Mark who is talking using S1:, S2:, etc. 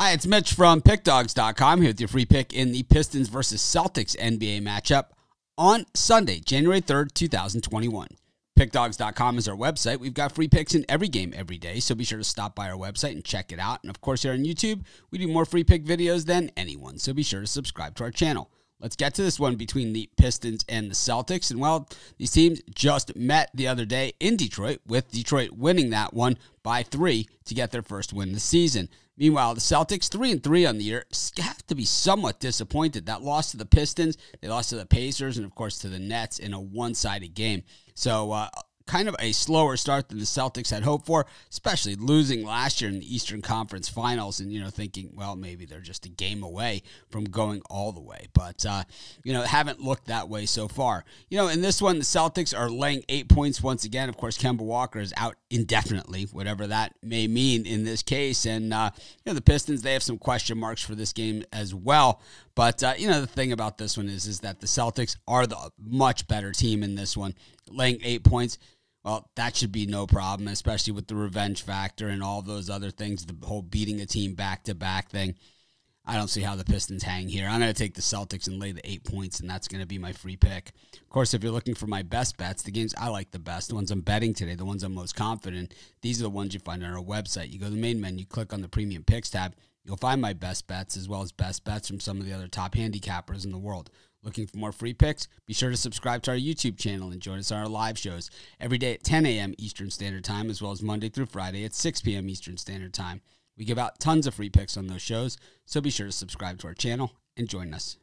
S1: Hi, it's Mitch from PickDogs.com here with your free pick in the Pistons versus Celtics NBA matchup on Sunday, January 3rd, 2021. PickDogs.com is our website. We've got free picks in every game every day, so be sure to stop by our website and check it out. And of course, here on YouTube, we do more free pick videos than anyone, so be sure to subscribe to our channel. Let's get to this one between the Pistons and the Celtics. And well, these teams just met the other day in Detroit, with Detroit winning that one by three to get their first win of the season. Meanwhile, the Celtics, three and three on the year, have to be somewhat disappointed. That loss to the Pistons, they lost to the Pacers, and of course to the Nets in a one-sided game. So uh, kind of a slower start than the Celtics had hoped for, especially losing last year in the Eastern Conference Finals and, you know, thinking, well, maybe they're just a game away from going all the way. But, uh, you know, haven't looked that way so far. You know, in this one, the Celtics are laying eight points once again. Of course, Kemba Walker is out indefinitely, whatever that may mean in this case. And, uh, you know, the Pistons, they have some question marks for this game as well. But uh, you know the thing about this one is is that the Celtics are the much better team in this one, laying eight points. Well, that should be no problem, especially with the revenge factor and all those other things. The whole beating a team back to back thing. I don't see how the Pistons hang here. I'm going to take the Celtics and lay the eight points, and that's going to be my free pick. Of course, if you're looking for my best bets, the games I like the best, the ones I'm betting today, the ones I'm most confident, these are the ones you find on our website. You go to the main menu, click on the premium picks tab. You'll find my best bets as well as best bets from some of the other top handicappers in the world. Looking for more free picks? Be sure to subscribe to our YouTube channel and join us on our live shows every day at 10 a.m. Eastern Standard Time, as well as Monday through Friday at 6 p.m. Eastern Standard Time. We give out tons of free picks on those shows, so be sure to subscribe to our channel and join us.